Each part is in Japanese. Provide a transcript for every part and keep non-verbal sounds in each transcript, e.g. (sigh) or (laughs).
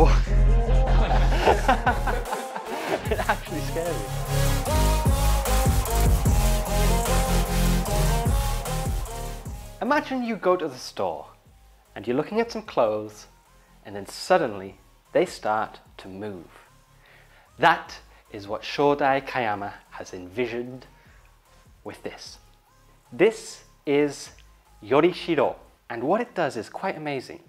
walk. (laughs) it's actually scary. Imagine you go to the store and you're looking at some clothes and then suddenly they start to move. That is what Shodai Kayama has envisioned with this. This is Yorishiro and what it does is quite amazing.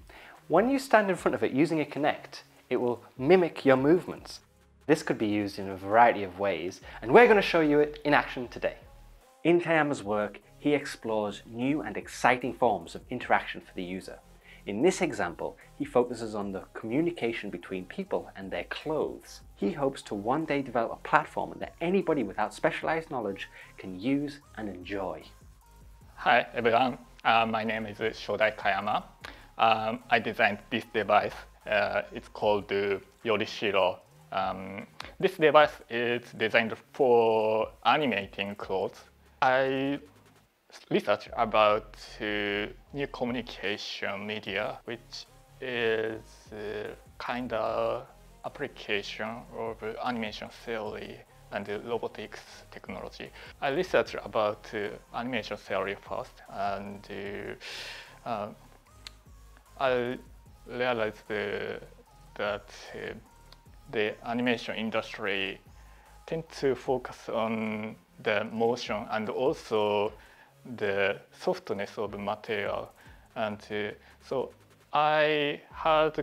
When you stand in front of it using a Kinect, it will mimic your movements. This could be used in a variety of ways, and we're going to show you it in action today. In Kayama's work, he explores new and exciting forms of interaction for the user. In this example, he focuses on the communication between people and their clothes. He hopes to one day develop a platform that anybody without specialized knowledge can use and enjoy. Hi everyone, uh, my name is Shodai Kayama um, I designed this device. Uh, it's called the Yorishiro. Um, this device is designed for animating clothes. I researched about uh, new communication media, which is uh, kind of application of animation theory and robotics technology. I researched about uh, animation theory first and uh, um, I realized that uh, the animation industry tend to focus on the motion and also the softness of material. And uh, so I had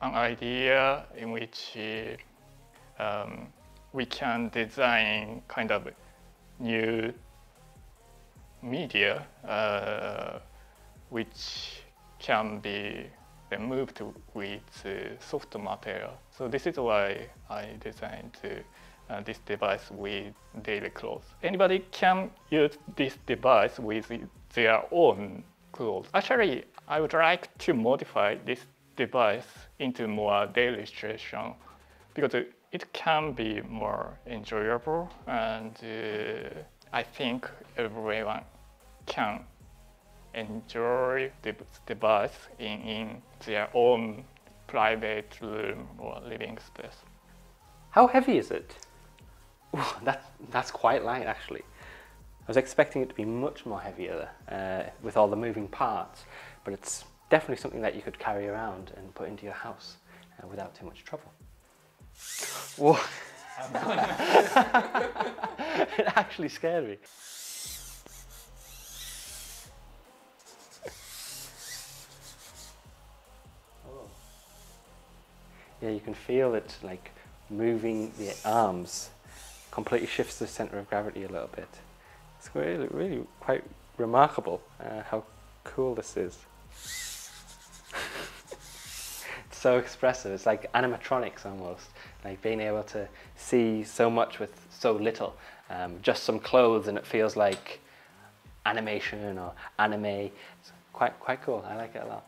an idea in which uh, um, we can design kind of new media uh, which can be then moved with uh, soft material. So this is why I designed uh, this device with daily clothes. Anybody can use this device with their own clothes. Actually, I would like to modify this device into more daily situation because it can be more enjoyable and uh, I think everyone can enjoy the, device in, in their own private room or living space. How heavy is it? Ooh, that, that's quite light actually. I was expecting it to be much more heavier uh, with all the moving parts, but it's definitely something that you could carry around and put into your house uh, without too much trouble. Whoa. (laughs) it actually scared me. Yeah, you can feel it like moving the arms completely shifts the center of gravity a little bit. It's really, really quite remarkable uh, how cool this is. (laughs) it's so expressive. It's like animatronics almost, like being able to see so much with so little. Um, just some clothes and it feels like animation or anime. It's quite, quite cool. I like it a lot.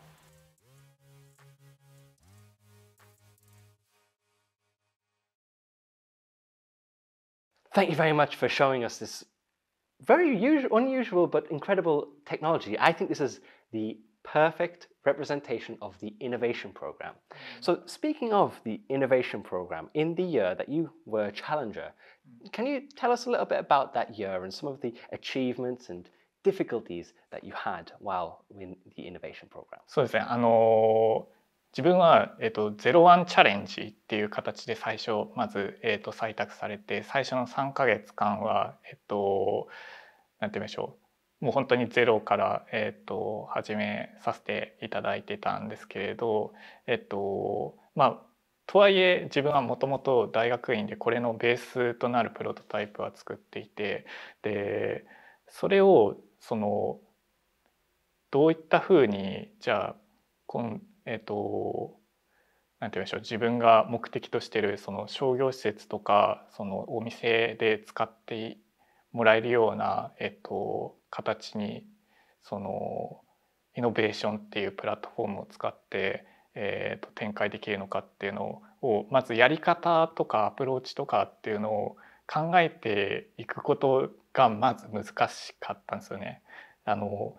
Thank you very much for showing us this very usual, unusual but incredible technology. I think this is the perfect representation of the innovation program. Mm. So speaking of the innovation program, in the year that you were challenger, mm. can you tell us a little bit about that year and some of the achievements and difficulties that you had while in the innovation program. そうですね。あの自分は、えーと、01チャレンジっていう形で最初まず、えーと、採択されて最初の3か月間はえっ、ー、となんて言うんでしょうもう本当にゼロから、えーと、始めさせていただいてたんですけれどえっ、ー、とまあとはいえ自分はもともと大学院でこれのベースとなるプロトタイプは作っていてでそれをそのどういったふうにじゃあ今えっ、ー、と何て言うんでしょう自分が目的としてるその商業施設とかそのお店で使ってもらえるような、えっ、ー、と、形にそのイノベーションっていうプラットフォームを使って、えーと展開できるのかっていうのをまずやり方とかアプローチとかっていうのを考えていくことがまず難しかったんですよね。あの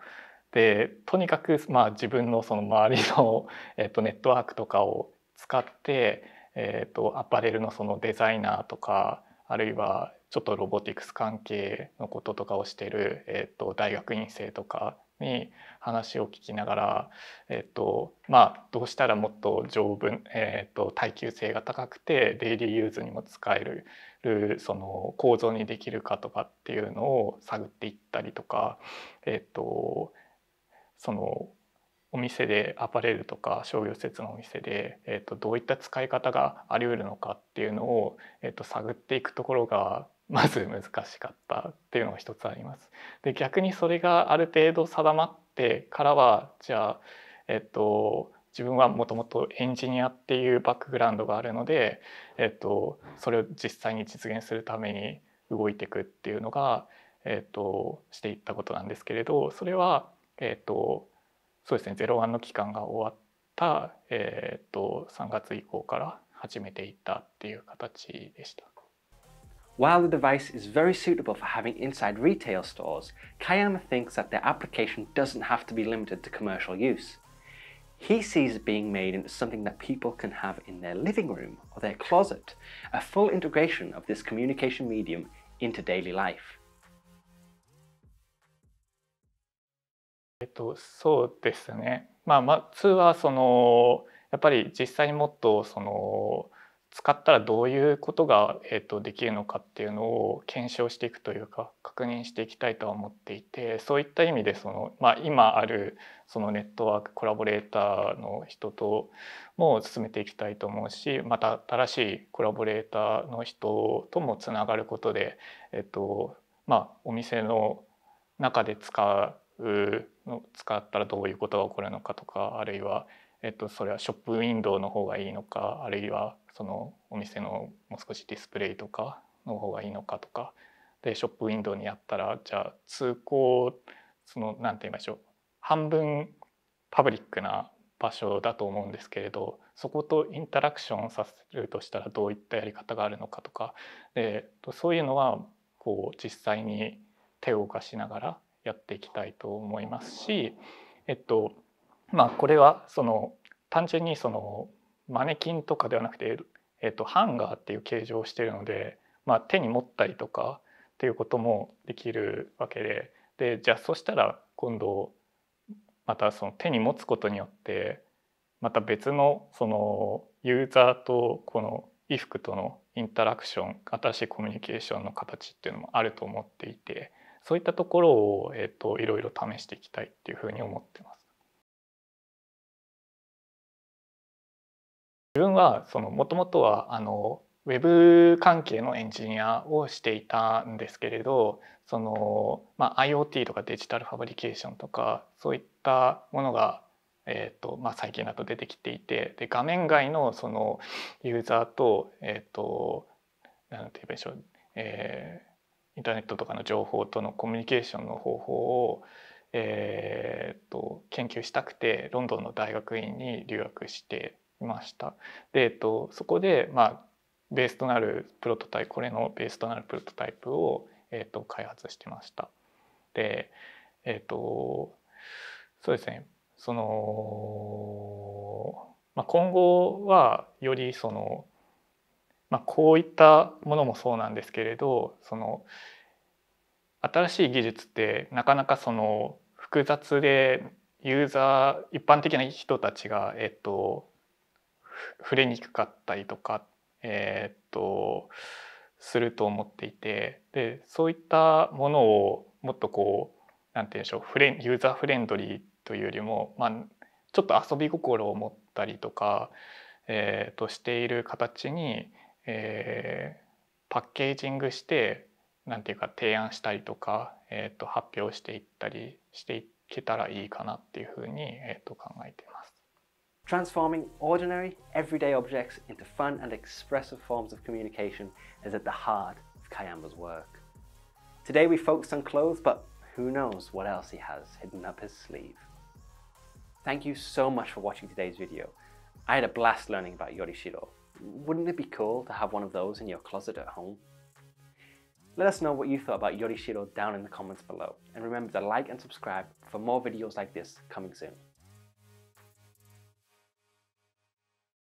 でとにかくまあ自分のその周りの、(laughs) えー、とネットワークとかを使って、えー、とアパレルのそのデザイナーとかあるいはちょっとロボティクス関係のこととかをしてる、えー、と大学院生とかに話を聞きながら、えっとまあ、どうしたらもっと丈夫、えっと、耐久性が高くてデイリーユーズにも使えるその構造にできるかとかっていうのを探っていったりとか、えっとそのお店でアパレルとか商業施設のお店で、えー、とどういった使い方がありうるのかっていうのを、えー、と探っていくところが (laughs) まず難しかったっていうのが一つあります。で逆にそれがある程度定まってからはじゃあ、えっと、自分はもともとエンジニアっていうバックグラウンドがあるので、えっと、それを実際に実現するために動いていくっていうのが、えっと、していったことなんですけれどそれはえっ、ー、とそうですね01の期間が終わって。た、えーと、と3月以降から始めていったっていう形でした。While the device is very suitable for having inside retail stores, Kayama thinks that their application doesn't have to be limited to commercial use. He sees it being made into something that people can have in their living room or their closet, a full integration of this communication medium into daily life. えっと、そうですね、まあ、まずはそのやっぱり実際にもっとその使ったらどういうことが、えっとできるのかっていうのを検証していくというか確認していきたいとは思っていてそういった意味でその、まあ、今あるそのネットワークコラボレーターの人とも進めていきたいと思うしまた新しいコラボレーターの人ともつながることで、えっとまあ、お店の中で使うの使ったらどういうことが起こるのかとかあるいは、えっと、それはショップウィンドウの方がいいのかあるいはそのお店のもう少しディスプレイとかの方がいいのかとかでショップウィンドウにやったらじゃあ通行その何て言いましょう半分パブリックな場所だと思うんですけれどそことインタラクションさせるとしたらどういったやり方があるのかとかでそういうのはこう実際に手を動かしながらやっていきたいと思いますし、えっとまあ、これはその単純にそのマネキンとかではなくて、えっと、ハンガーっていう形状をしているので、まあ、手に持ったりとかっていうこともできるわけででじゃあそしたら今度またその手に持つことによってまた別のそのユーザーとこの衣服とのインタラクション新しいコミュニケーションの形っていうのもあると思っていてそういったところを、えっと、いろいろ試していきたいっていうふうに思ってます。自分はそのもともとはあのウェブ関係のエンジニアをしていたんですけれどその、まあ、IoT とかデジタルファブリケーションとかそういったものが、えっとまあ、最近だと出てきていてで画面外のそのユーザーと,、えっと、となんて言えばいいでしょう、えーインターネットとかの情報とのコミュニケーションの方法を、えー、と研究したくてロンドンの大学院に留学していました。で、えっと、そこで、まあ、ベースとなるプロトタイプこれのベースとなるプロトタイプを、えー、と開発してました。でえっ、ー、とそうですねその、まあ、今後はよりそのまあ、こういったものもそうなんですけれどその新しい技術ってなかなかその複雑でユーザー一般的な人たちが、えっと、触れにくかったりとか、えっとすると思っていてでそういったものをもっとこう何て言うんでしょうフレンユーザーフレンドリーというよりも、まあ、ちょっと遊び心を持ったりとか、えー、としている形にえー、パッケージングして何ていうか提案したりとか、えー、と発表していったりしていけたらいいかなっていうふうに、えー、と考えています。Transforming ordinary, everyday objects into fun and expressive forms of communication is at the heart of Kayamba's work. Today we focused on clothes, but who knows what else he has hidden up his sleeve. Thank you so much for watching today's video. I had a blast learning about Yorishiro. Wouldn't it be cool to have one of those in your closet at home? Let us know what you thought about Yorishiro down in the comments below, and remember to like and subscribe for more videos like this coming soon.